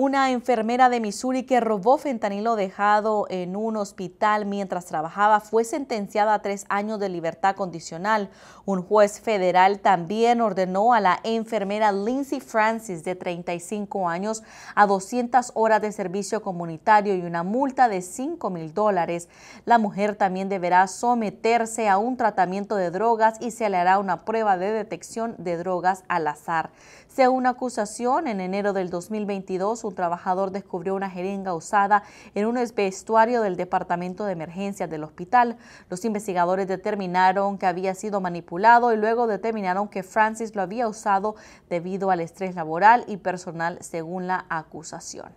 Una enfermera de Missouri que robó fentanilo dejado en un hospital mientras trabajaba fue sentenciada a tres años de libertad condicional. Un juez federal también ordenó a la enfermera Lindsay Francis, de 35 años, a 200 horas de servicio comunitario y una multa de 5 mil dólares. La mujer también deberá someterse a un tratamiento de drogas y se le hará una prueba de detección de drogas al azar. Según acusación, en enero del 2022, un trabajador descubrió una jeringa usada en un vestuario del departamento de emergencias del hospital. Los investigadores determinaron que había sido manipulado y luego determinaron que Francis lo había usado debido al estrés laboral y personal según la acusación.